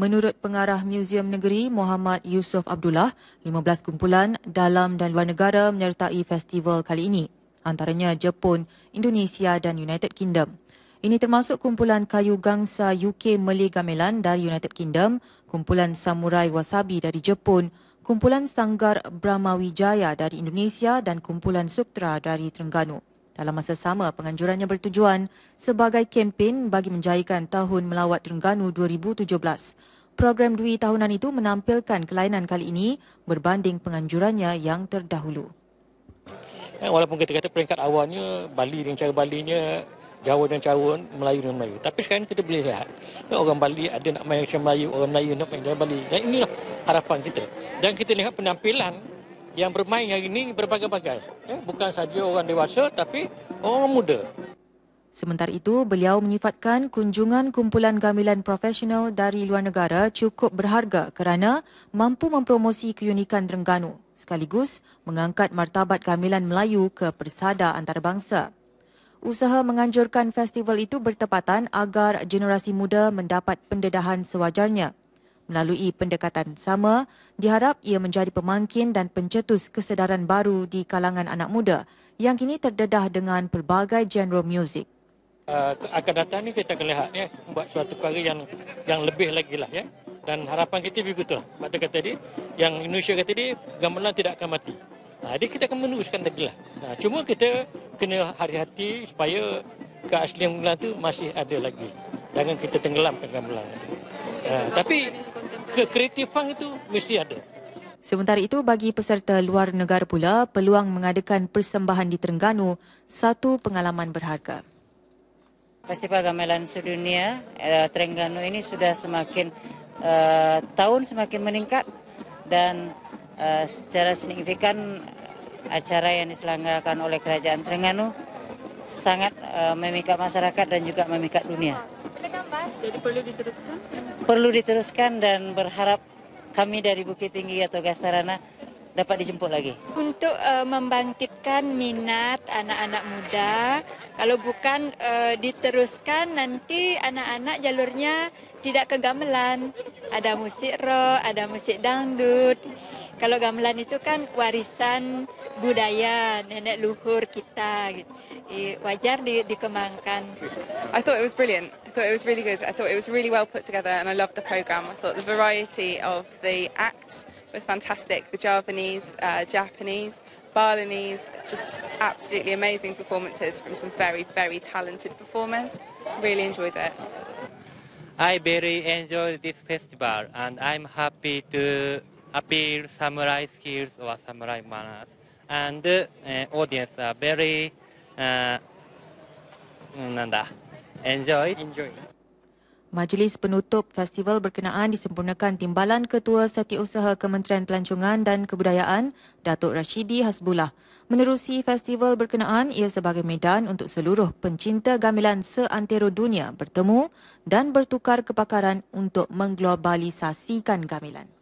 Menurut pengarah Museum Negeri Muhammad Yusof Abdullah, 15 kumpulan dalam dan luar negara menyertai festival kali ini, antaranya Jepun, Indonesia dan United Kingdom. Ini termasuk kumpulan kayu gangsa UK Meli Gamelan dari United Kingdom, kumpulan samurai wasabi dari Jepun, kumpulan sanggar Brahmawijaya dari Indonesia dan kumpulan sutra dari Terengganu. Dalam masa sama, penganjurannya bertujuan sebagai kempen bagi menjayakan Tahun Melawat Terengganu 2017. Program Dwi Tahunan itu menampilkan kelainan kali ini berbanding penganjurannya yang terdahulu. Eh, walaupun kita kata peringkat awalnya, Bali dengan cara Balinya, Jawa dengan Jawa, Melayu dengan Melayu. Tapi sekarang kita boleh lihat, orang Bali ada nak main macam Melayu, orang Melayu nak main dengan Bali. Dan inilah harapan kita. Dan kita lihat penampilan yang bermain hari ini berbagai-bagai. Eh, bukan saja orang dewasa tapi orang muda. Sementara itu, beliau menyifatkan kunjungan kumpulan gamelan profesional dari luar negara cukup berharga kerana mampu mempromosi keunikan Terengganu sekaligus mengangkat martabat gamelan Melayu ke persada antarabangsa. Usaha menganjurkan festival itu bertepatan agar generasi muda mendapat pendedahan sewajarnya melalui pendekatan sama, diharap ia menjadi pemangkin dan pencetus kesedaran baru di kalangan anak muda yang kini terdedah dengan pelbagai genre muzik. Uh, akan datang ni kita akan lihat ya, buat suatu perkara yang yang lebih lagi lah ya. Dan harapan kita begitu lah. Mata kata tadi, yang Indonesia kata tadi, gamelan tidak akan mati. Nah, jadi kita akan meneruskan lagi lah. Nah, cuma kita kena hari-hati supaya keaslian gamelan tu masih ada lagi jangan kita tenggelamkan gamelan. Uh, ha, tapi kekreatifan itu mesti ada. Sementara itu, bagi peserta luar negara pula, peluang mengadakan persembahan di Terengganu satu pengalaman berharga. Festival Gamelan Sedunia uh, Terengganu ini sudah semakin uh, tahun semakin meningkat dan uh, secara signifikan acara yang diselenggarakan oleh Kerajaan Terengganu sangat uh, memikat masyarakat dan juga memikat dunia. Jadi perlu diteruskan? Perlu diteruskan dan berharap kami dari Bukit Tinggi atau Gastarana dapat dijemput lagi. Untuk uh, membangkitkan minat anak-anak muda, kalau bukan uh, diteruskan nanti anak-anak jalurnya tidak ke gamelan. Ada musik rock, ada musik dangdut. Kalau gamelan itu kan warisan budaya nenek luhur kita gitu. Wajar di dikembangkan. I thought it was brilliant. I thought it was really good. I thought it was really well put together and I loved the programme. I thought the variety of the acts was fantastic. The Javanese, uh, Japanese, Balinese, just absolutely amazing performances from some very, very talented performers. Really enjoyed it. I very enjoyed this festival and I'm happy to appeal samurai skills or samurai manners. And uh, audience are very, uh, mm, Enjoy. Enjoy. Majlis penutup festival berkenaan disempurnakan timbalan Ketua Setiausaha Kementerian Pelancongan dan Kebudayaan, Datuk Rashidi Hasbullah. Menerusi festival berkenaan, ia sebagai medan untuk seluruh pencinta gamelan seantero dunia bertemu dan bertukar kepakaran untuk mengglobalisasikan gamelan.